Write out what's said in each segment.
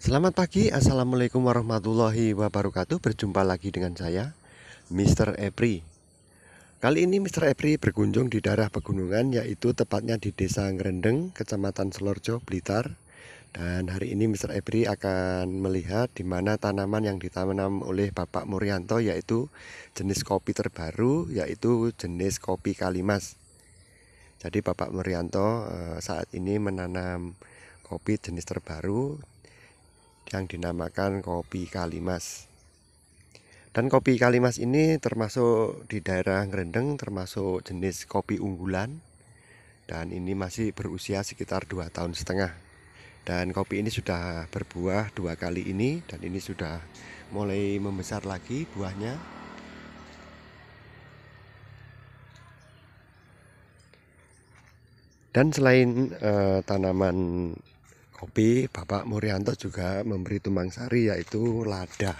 Selamat pagi, Assalamualaikum warahmatullahi wabarakatuh Berjumpa lagi dengan saya, Mr. Epri Kali ini Mr. Epri berkunjung di daerah pegunungan Yaitu tepatnya di desa Ngerendeng, kecamatan Selorjo, Blitar Dan hari ini Mr. Epri akan melihat di mana tanaman yang ditanam oleh Bapak Murianto Yaitu jenis kopi terbaru, yaitu jenis kopi kalimas Jadi Bapak Murianto eh, saat ini menanam kopi jenis terbaru yang dinamakan kopi Kalimas. Dan kopi Kalimas ini termasuk di daerah Ngerendeng termasuk jenis kopi unggulan dan ini masih berusia sekitar 2 tahun setengah. Dan kopi ini sudah berbuah dua kali ini dan ini sudah mulai membesar lagi buahnya. Dan selain eh, tanaman kopi Bapak Murianto juga memberi tumbang sari yaitu lada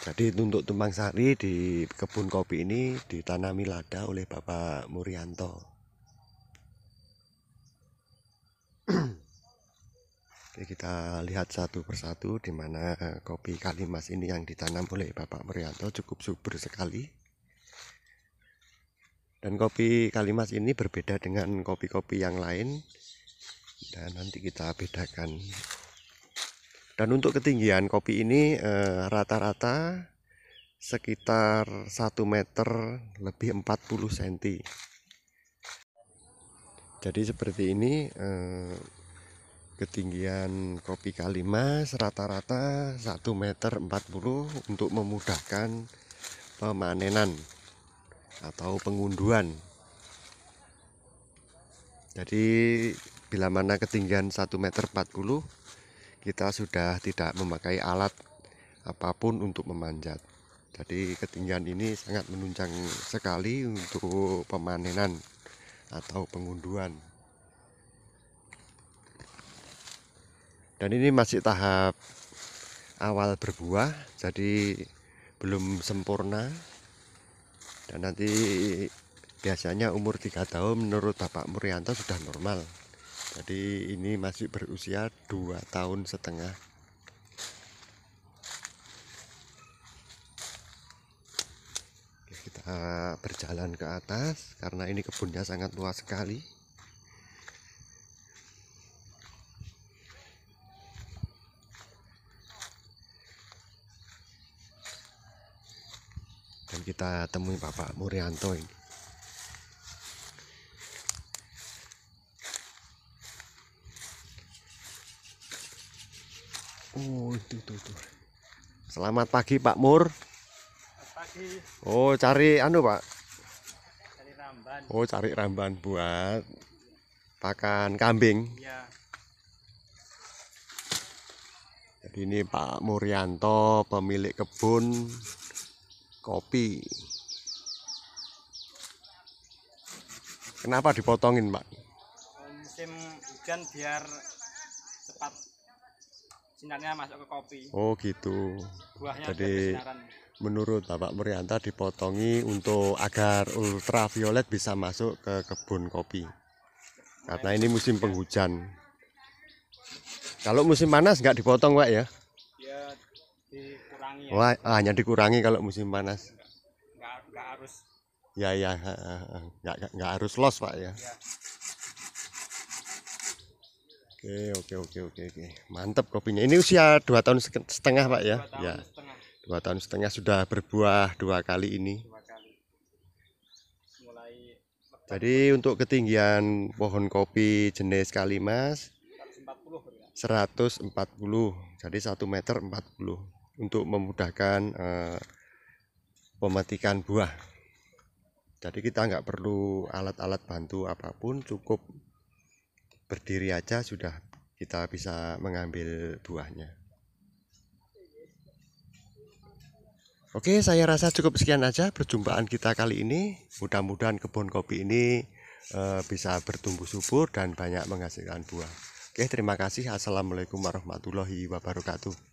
jadi untuk tumbang sari di kebun kopi ini ditanami lada oleh Bapak Murianto Oke, kita lihat satu persatu di mana eh, kopi kalimas ini yang ditanam oleh Bapak Murianto cukup subur sekali. Dan kopi kalimas ini berbeda dengan kopi-kopi yang lain dan nanti kita bedakan dan untuk ketinggian kopi ini eh, rata-rata eh, sekitar 1 meter lebih 40 cm jadi seperti ini eh, ketinggian kopi kalimas rata-rata 1 meter 40 untuk memudahkan pemanenan atau pengunduan jadi bila mana ketinggian 1 meter 40 kita sudah tidak memakai alat apapun untuk memanjat jadi ketinggian ini sangat menunjang sekali untuk pemanenan atau pengunduhan. dan ini masih tahap awal berbuah jadi belum sempurna dan nanti biasanya umur 3 tahun menurut Bapak Murianto sudah normal jadi ini masih berusia 2 tahun setengah Oke, kita berjalan ke atas karena ini kebunnya sangat luas sekali dan kita temui Bapak Murianto ini Oh, itu, itu, itu. Selamat pagi Pak Mur. Pagi. Oh, cari anu Pak. Cari ramban. Oh, cari ramban buat pakan kambing. Ya. Jadi ini Pak Murianto pemilik kebun kopi. Kenapa dipotongin, Pak? Musim hujan biar cepat sinarnya masuk ke kopi oh gitu buahnya jadi menurut Bapak Murianta dipotongi untuk agar ultraviolet bisa masuk ke kebun kopi karena ini musim penghujan kalau musim panas nggak dipotong Pak ya? ya dikurangi ya. Wah, ah, hanya dikurangi kalau musim panas nggak, enggak harus ya ya nggak, nggak harus los Pak ya, ya. Oke, oke, oke, oke, oke. Mantap kopinya. Ini usia 2 tahun setengah, Pak ya? Dua tahun ya. setengah. Dua tahun setengah sudah berbuah dua kali ini. Jadi untuk ketinggian pohon kopi jenis Kalimas 140, 140. Jadi 1 meter 40 untuk memudahkan eh, pemetikan buah. Jadi kita nggak perlu alat-alat bantu apapun, cukup berdiri aja sudah kita bisa mengambil buahnya Oke, saya rasa cukup sekian aja perjumpaan kita kali ini. Mudah-mudahan kebun kopi ini e, bisa bertumbuh subur dan banyak menghasilkan buah. Oke, terima kasih. Assalamualaikum warahmatullahi wabarakatuh.